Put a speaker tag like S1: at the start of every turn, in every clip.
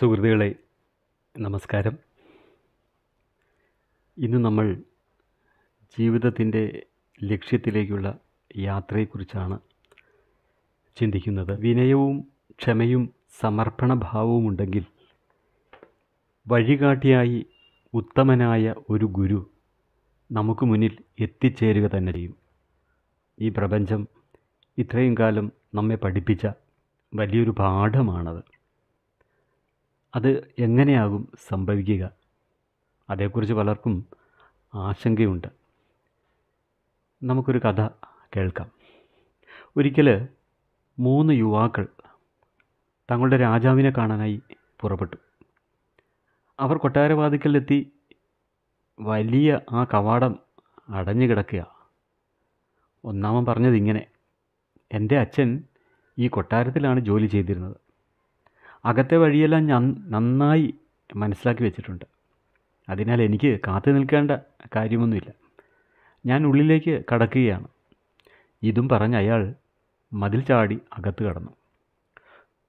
S1: സുഹൃത്തുക്കളെ നമസ്കാരം ഇന്ന് നമ്മൾ ജീവിതത്തിൻ്റെ ലക്ഷ്യത്തിലേക്കുള്ള യാത്രയെക്കുറിച്ചാണ് ചിന്തിക്കുന്നത് വിനയവും ക്ഷമയും സമർപ്പണഭാവവും ഉണ്ടെങ്കിൽ വഴികാട്ടിയായി ഉത്തമനായ ഒരു ഗുരു നമുക്ക് മുന്നിൽ എത്തിച്ചേരുക തന്നെ ചെയ്യും ഈ പ്രപഞ്ചം ഇത്രയും കാലം നമ്മെ പഠിപ്പിച്ച വലിയൊരു പാഠമാണത് അത് എങ്ങനെയാകും സംഭവിക്കുക അതേക്കുറിച്ച് പലർക്കും ആശങ്കയുണ്ട് നമുക്കൊരു കഥ കേൾക്കാം ഒരിക്കൽ മൂന്ന് യുവാക്കൾ തങ്ങളുടെ രാജാവിനെ കാണാനായി പുറപ്പെട്ടു അവർ കൊട്ടാരവാതിക്കലെത്തി വലിയ ആ കവാടം അടഞ്ഞു കിടക്കുക ഒന്നാമൻ പറഞ്ഞത് ഇങ്ങനെ എൻ്റെ അച്ഛൻ ഈ കൊട്ടാരത്തിലാണ് ജോലി ചെയ്തിരുന്നത് അകത്തെ വഴിയെല്ലാം ഞാൻ നന്നായി മനസ്സിലാക്കി വെച്ചിട്ടുണ്ട് അതിനാൽ എനിക്ക് കാത്തു നിൽക്കേണ്ട കാര്യമൊന്നുമില്ല ഞാൻ ഉള്ളിലേക്ക് കടക്കുകയാണ് ഇതും പറഞ്ഞ് അയാൾ മതിൽ ചാടി അകത്ത് കടന്നു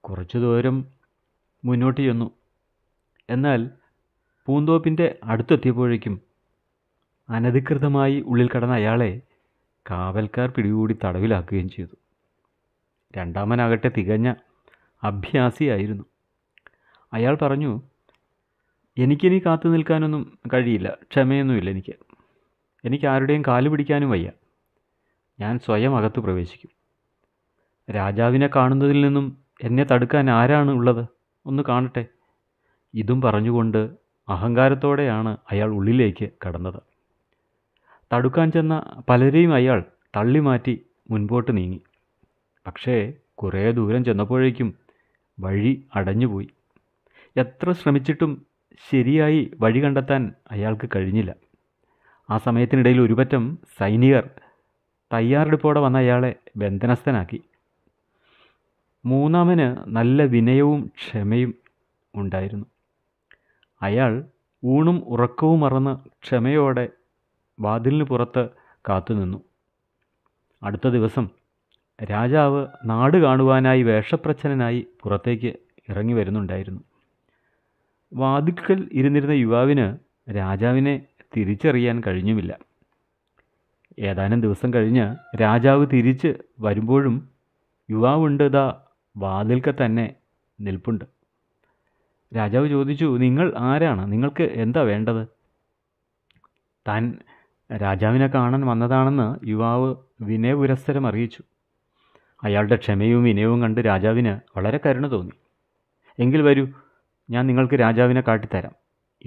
S1: കുറച്ചു ദൂരം മുന്നോട്ട് ചെന്നു എന്നാൽ പൂന്തോപ്പിൻ്റെ അടുത്തെത്തിയപ്പോഴേക്കും അനധികൃതമായി ഉള്ളിൽ കടന്ന അയാളെ കാവൽക്കാർ പിടികൂടി തടവിലാക്കുകയും ചെയ്തു രണ്ടാമനാകട്ടെ തികഞ്ഞ അഭ്യാസിയായിരുന്നു അയാൾ പറഞ്ഞു എനിക്കിനി കാത്തു നിൽക്കാനൊന്നും കഴിയില്ല ക്ഷമയൊന്നുമില്ല എനിക്ക് എനിക്ക് ആരുടെയും കാലു പിടിക്കാനും വയ്യ ഞാൻ സ്വയം അകത്ത് പ്രവേശിക്കും രാജാവിനെ കാണുന്നതിൽ നിന്നും എന്നെ തടുക്കാൻ ആരാണ് ഉള്ളത് ഒന്ന് കാണട്ടെ ഇതും പറഞ്ഞുകൊണ്ട് അഹങ്കാരത്തോടെയാണ് അയാൾ ഉള്ളിലേക്ക് കടന്നത് തടുക്കാൻ ചെന്ന പലരെയും അയാൾ തള്ളിമാറ്റി മുൻപോട്ട് നീങ്ങി പക്ഷേ കുറേ ദൂരം ചെന്നപ്പോഴേക്കും വഴി അടഞ്ഞുപോയി എത്ര ശ്രമിച്ചിട്ടും ശരിയായി വഴി കണ്ടെത്താൻ അയാൾക്ക് കഴിഞ്ഞില്ല ആ സമയത്തിനിടയിൽ ഒരുപറ്റം സൈനികർ തയ്യാറെടുപ്പോടെ വന്ന അയാളെ ബന്ധനസ്ഥനാക്കി മൂന്നാമന് നല്ല വിനയവും ക്ഷമയും ഉണ്ടായിരുന്നു അയാൾ ഊണും ഉറക്കവും മറന്ന് ക്ഷമയോടെ വാതിലിന് പുറത്ത് കാത്തുനിന്നു അടുത്ത ദിവസം രാജാവ് നാട് കാണുവാനായി വേഷപ്രച്ഛനായി പുറത്തേക്ക് ഇറങ്ങി വരുന്നുണ്ടായിരുന്നു വാതിൽക്കൽ ഇരുന്നിരുന്ന യുവാവിന് രാജാവിനെ തിരിച്ചറിയാൻ കഴിഞ്ഞുമില്ല ഏതാനും ദിവസം കഴിഞ്ഞ് രാജാവ് തിരിച്ച് വരുമ്പോഴും യുവാവുണ്ട് ഇതാ വാതിൽക്ക തന്നെ നിൽപ്പുണ്ട് രാജാവ് ചോദിച്ചു നിങ്ങൾ ആരാണ് നിങ്ങൾക്ക് എന്താ വേണ്ടത് താൻ രാജാവിനെ കാണാൻ വന്നതാണെന്ന് യുവാവ് വിനയപുരസ്സരം അറിയിച്ചു അയാളുടെ ക്ഷമയും വിനയവും കണ്ട് രാജാവിന് വളരെ കരുണ തോന്നി എങ്കിൽ വരൂ ഞാൻ നിങ്ങൾക്ക് രാജാവിനെ കാട്ടിത്തരാം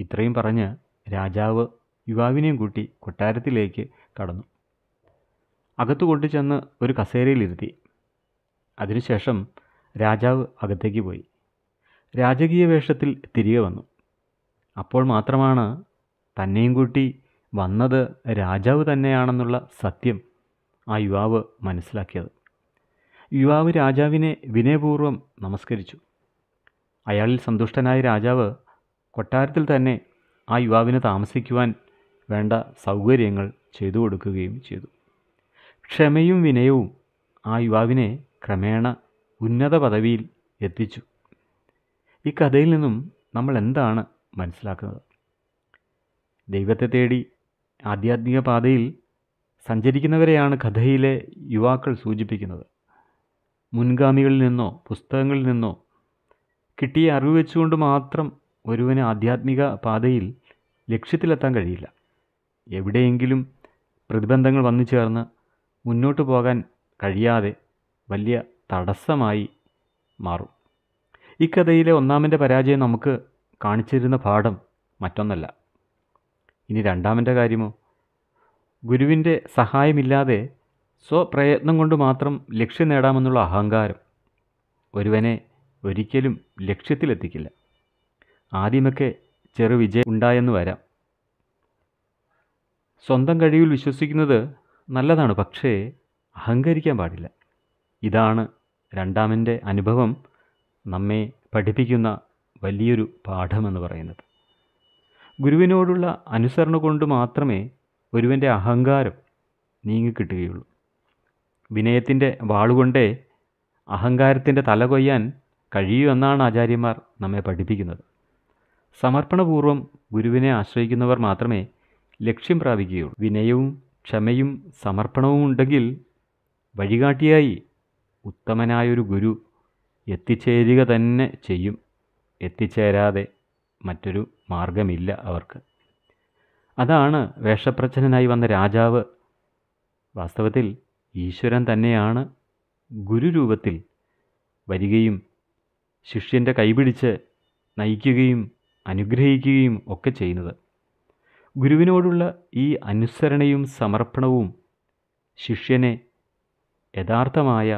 S1: ഇത്രയും പറഞ്ഞ് രാജാവ് യുവാവിനെയും കൂട്ടി കൊട്ടാരത്തിലേക്ക് കടന്നു അകത്തു കൊണ്ടുചെന്ന് ഒരു കസേരയിലിരുത്തി അതിനുശേഷം രാജാവ് അകത്തേക്ക് പോയി രാജകീയ വേഷത്തിൽ തിരികെ വന്നു അപ്പോൾ മാത്രമാണ് തന്നെയും കൂട്ടി വന്നത് രാജാവ് തന്നെയാണെന്നുള്ള സത്യം ആ യുവാവ് മനസ്സിലാക്കിയത് യുവാവ് രാജാവിനെ വിനയപൂർവ്വം നമസ്കരിച്ചു അയാളിൽ സന്തുഷ്ടനായ രാജാവ് കൊട്ടാരത്തിൽ തന്നെ ആ യുവാവിന് താമസിക്കുവാൻ വേണ്ട സൗകര്യങ്ങൾ ചെയ്തു കൊടുക്കുകയും ചെയ്തു ക്ഷമയും വിനയവും ആ യുവാവിനെ ക്രമേണ ഉന്നത പദവിയിൽ എത്തിച്ചു ഈ കഥയിൽ നിന്നും നമ്മൾ എന്താണ് മനസ്സിലാക്കുന്നത് ദൈവത്തെ തേടി ആധ്യാത്മിക പാതയിൽ സഞ്ചരിക്കുന്നവരെയാണ് കഥയിലെ യുവാക്കൾ സൂചിപ്പിക്കുന്നത് മുൻഗാമികളിൽ നിന്നോ പുസ്തകങ്ങളിൽ നിന്നോ കിട്ടിയ അറിവ് വെച്ചുകൊണ്ട് മാത്രം ഒരുവന് ആധ്യാത്മിക പാതയിൽ ലക്ഷ്യത്തിലെത്താൻ കഴിയില്ല എവിടെയെങ്കിലും പ്രതിബന്ധങ്ങൾ വന്നു ചേർന്ന് മുന്നോട്ട് പോകാൻ കഴിയാതെ വലിയ തടസ്സമായി മാറും ഈ കഥയിലെ ഒന്നാമൻ്റെ പരാജയം നമുക്ക് കാണിച്ചിരുന്ന പാഠം മറ്റൊന്നല്ല ഇനി രണ്ടാമൻ്റെ കാര്യമോ ഗുരുവിൻ്റെ സഹായമില്ലാതെ സ്വപ്രയത്നം കൊണ്ട് മാത്രം ലക്ഷ്യം നേടാമെന്നുള്ള അഹങ്കാരം ഒരുവനെ ഒരിക്കലും ലക്ഷ്യത്തിലെത്തിക്കില്ല ആദ്യമൊക്കെ ചെറു വിജയം ഉണ്ടായെന്ന് വരാം സ്വന്തം കഴിവിൽ വിശ്വസിക്കുന്നത് നല്ലതാണ് പക്ഷേ അഹങ്കരിക്കാൻ പാടില്ല ഇതാണ് രണ്ടാമൻ്റെ അനുഭവം നമ്മെ പഠിപ്പിക്കുന്ന വലിയൊരു പാഠമെന്ന് പറയുന്നത് ഗുരുവിനോടുള്ള അനുസരണ കൊണ്ട് മാത്രമേ ഒരുവൻ്റെ അഹങ്കാരം നീങ്ങിക്കിട്ടുകയുള്ളൂ വിനയത്തിൻ്റെ വാളുകൊണ്ടേ അഹങ്കാരത്തിൻ്റെ തല കൊയ്യാൻ കഴിയൂ എന്നാണ് ആചാര്യന്മാർ നമ്മെ പഠിപ്പിക്കുന്നത് സമർപ്പണപൂർവ്വം ഗുരുവിനെ ആശ്രയിക്കുന്നവർ മാത്രമേ ലക്ഷ്യം പ്രാപിക്കുകയുള്ളൂ വിനയവും ക്ഷമയും സമർപ്പണവും ഉണ്ടെങ്കിൽ വഴികാട്ടിയായി ഉത്തമനായൊരു ഗുരു എത്തിച്ചേരുക തന്നെ ചെയ്യും എത്തിച്ചേരാതെ മറ്റൊരു മാർഗമില്ല അവർക്ക് അതാണ് വേഷപ്രച്ഛനായി വന്ന രാജാവ് വാസ്തവത്തിൽ ഈശ്വരൻ തന്നെയാണ് ഗുരുരൂപത്തിൽ വരികയും ശിഷ്യൻ്റെ കൈപിടിച്ച് നയിക്കുകയും അനുഗ്രഹിക്കുകയും ഒക്കെ ചെയ്യുന്നത് ഗുരുവിനോടുള്ള ഈ അനുസരണയും സമർപ്പണവും ശിഷ്യനെ യഥാർത്ഥമായ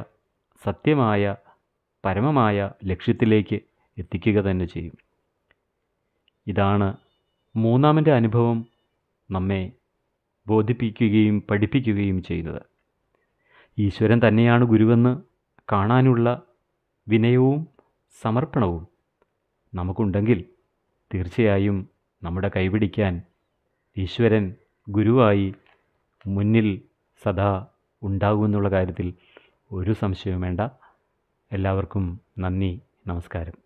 S1: സത്യമായ പരമമായ ലക്ഷ്യത്തിലേക്ക് എത്തിക്കുക തന്നെ ചെയ്യും ഇതാണ് മൂന്നാമൻ്റെ അനുഭവം നമ്മെ ബോധിപ്പിക്കുകയും പഠിപ്പിക്കുകയും ചെയ്യുന്നത് ഈശ്വരൻ തന്നെയാണ് ഗുരുവെന്ന് കാണാനുള്ള വിനയവും സമർപ്പണവും നമുക്കുണ്ടെങ്കിൽ തീർച്ചയായും നമ്മുടെ കൈപിടിക്കാൻ ഈശ്വരൻ ഗുരുവായി മുന്നിൽ സദാ ഉണ്ടാകുമെന്നുള്ള കാര്യത്തിൽ ഒരു സംശയവും വേണ്ട എല്ലാവർക്കും നന്ദി നമസ്കാരം